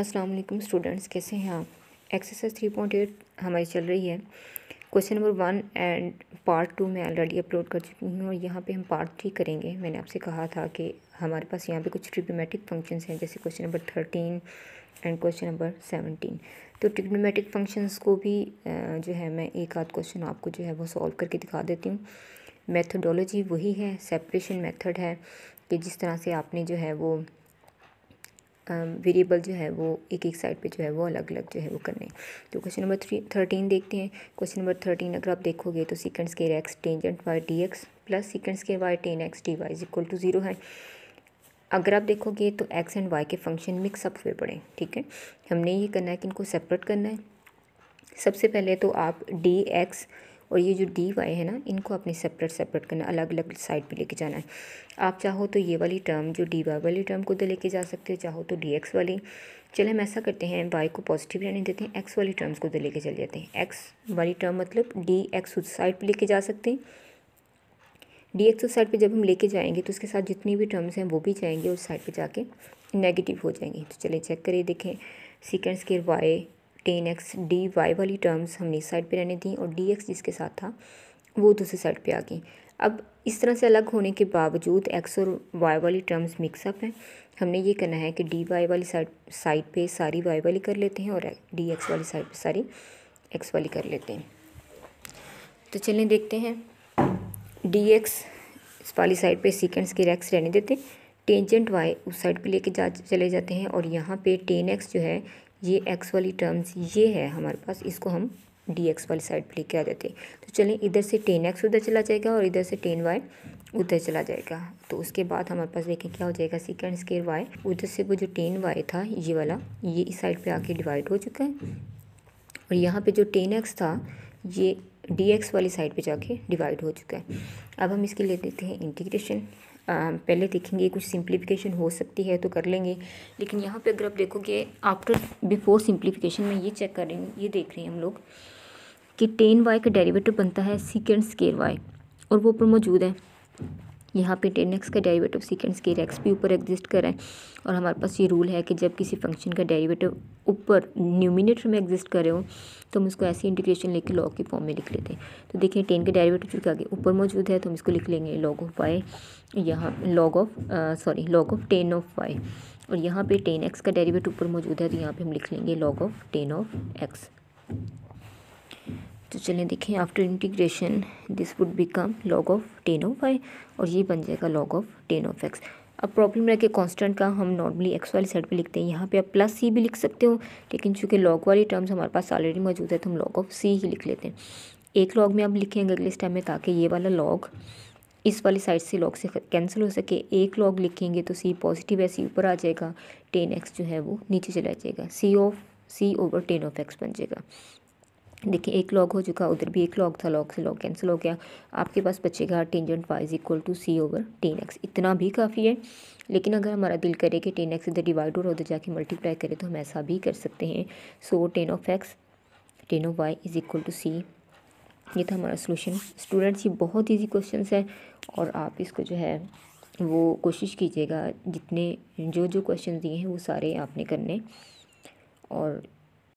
अस्सलाम वालेकुम स्टूडेंट्स कैसे हैं आप एक्सरसाइज थ्री पॉइंट एट हमारी चल रही है question number one and part two मैं ऑलरेडी अपलोड कर चुकी हूँ और यहाँ पे हम पार्ट थ्री करेंगे मैंने आपसे कहा था कि हमारे पास यहाँ पे कुछ ट्रिग्नोमेटिक फंक्शंस हैं जैसे question number thirteen and question number seventeen तो ट्रिग्नोमेटिक फंक्शंस को भी जो है मैं एक आध क्वेश्चन आपको जो है वो सॉल्व करके दिखा देती हूँ मैथडोलॉजी वही है सेपरेशन मैथड है कि जिस तरह से आपने जो है वो वेरिएबल um, जो है वो एक एक साइड पे जो है वो अलग अलग जो है वो करने तो क्वेश्चन नंबर थ्री थर्टीन देखते हैं क्वेश्चन नंबर थर्टीन अगर आप देखोगे तो सीकेंड्स के x tangent y d x plus secants के y tan x d y equal to zero है अगर आप देखोगे तो एक्स एंड वाई के फंक्शन मिक्सअप हुए पड़े ठीक है हमने ये करना है कि इनको सेपरेट करना है सबसे पहले तो आप डी एक्स और ये जो डी वाई है ना इनको अपने सेपरेट सेपरेट करना अलग अलग साइड पे लेके जाना है आप चाहो तो ये वाली टर्म जो डी वाई वाली टर्म को लेके जा सकते हो चाहो तो डी एक्स वाली चले हम ऐसा करते हैं वाई को पॉजिटिव रहने देते हैं एक्स वाली टर्म्स को तो लेके चले जाते हैं एक्स वाली टर्म मतलब डी एक्स उस साइड पर लेके जा सकते हैं डी एक्स उस साइड पर जब हम लेके जाएंगे तो उसके साथ जितनी भी टर्म्स हैं वो भी जाएंगे उस साइड पर जाके नेगेटिव हो जाएंगे तो चले चेक करिए देखें secant square y tan x d y वाली टर्म्स हमने इस साइड पे रहने दी और डी एक्स जिसके साथ था वो दूसरी साइड पे आ गई अब इस तरह से अलग होने के बावजूद एक्स और वाई वाली टर्म्स मिक्सअप हैं हमने ये करना है कि डी वाई वाली साइड साइड पर सारी वाई वाली कर लेते हैं और डी एक्स वाली साइड पर सारी एक्स वाली कर लेते हैं तो चलें देखते हैं डी एक्स वाली साइड पर सीकेंड्स के रेक्स रहने देते टेंजेंट वाई उस साइड पे लेके जा चले जाते हैं और यहाँ पे टेन एक्स जो है ये एक्स वाली टर्म्स ये है हमारे पास इसको हम डी एक्स वाली साइड पर लेके आ जाते हैं तो चलें इधर से टेन एक्स उधर चला जाएगा और इधर से टेन वाई उधर चला जाएगा तो उसके बाद हमारे पास देखें क्या हो जाएगा सिकेंड स्केयर वाई उधर से वो जो टेन वाई था ये वाला ये इस साइड पे आके डिवाइड हो चुका है और यहाँ पे जो टेन एक्स था ये डी एक्स वाली साइड पे जाके डिवाइड हो चुका है अब हम इसके लिए लेते हैं इंटीग्रेशन पहले देखेंगे कुछ सिंप्लीफिकेशन हो सकती है तो कर लेंगे लेकिन यहाँ पे अगर आप देखोगे आफ्टर बिफोर सिंप्लीफिकेशन में ये चेक कर हैं ये देख रहे हैं हम लोग कि टेन वाई का डेरिवेटिव बनता है सिकेंड स्केयर वाई और वो ऊपर मौजूद है यहाँ पे टेन एक्स का डेरिवेटिव सीकेंड स्केयर एक्स भी ऊपर एग्जिस्ट करें और हमारे पास ये रूल है कि जब किसी फंक्शन का डेरीवेटिव ऊपर न्यूमिनेटर में एग्जिस्ट कर रहे हो तो हम इसको ऐसी इंटीग्रेशन लेके लॉग के फॉर्म में लिख लेते हैं तो देखिए टेन के डायरेवेटिव चूँकि आगे ऊपर मौजूद है तो हम इसको लिख लेंगे लॉग ऑफ वाई यहाँ log of sorry log of tan of y और यहाँ पे टेन एक्स का डायरेवेटिव ऊपर मौजूद है तो यहाँ पे हम लिख लेंगे log of tan of x तो चलें देखें after integration this would become log of tan of y और ये बन जाएगा log of tan of x अब प्रॉब्लम रह के कॉन्स्टेंट का हम नॉर्मली एक्स वाली साइड पे लिखते हैं यहाँ पे आप प्लस सी भी लिख सकते हो लेकिन चूँकि लॉग वाली टर्म्स हमारे पास ऑलरेडी मौजूद है तो हम लॉग ऑफ सी ही लिख लेते हैं एक लॉग में आप लिखेंगे अगले स्टेप में ताकि ये वाला लॉग इस वाली साइड से लॉग से कैंसिल हो सके एक लॉग लिखेंगे तो सी पॉजिटिव है सी ऊपर आ जाएगा टेन एक्स जो है वो नीचे चला जाएगा c of c over tan of x बन जाएगा देखिए एक लॉग हो चुका उधर भी एक लॉग था लॉग से लॉग कैंसिल हो गया आपके पास बचेगा tangent y is equal to c over tan x इतना भी काफ़ी है लेकिन अगर हमारा दिल करे कि टेन एक्स इधर डिवाइड और उधर जाके मल्टीप्लाई करें तो हम ऐसा भी कर सकते हैं so tan of x tan of y is equal to c ये था हमारा सोल्यूशन स्टूडेंट्स ये बहुत ईजी क्वेश्चन है और आप इसको जो है वो कोशिश कीजिएगा जितने जो जो क्वेश्चन दिए हैं वो सारे आपने करने और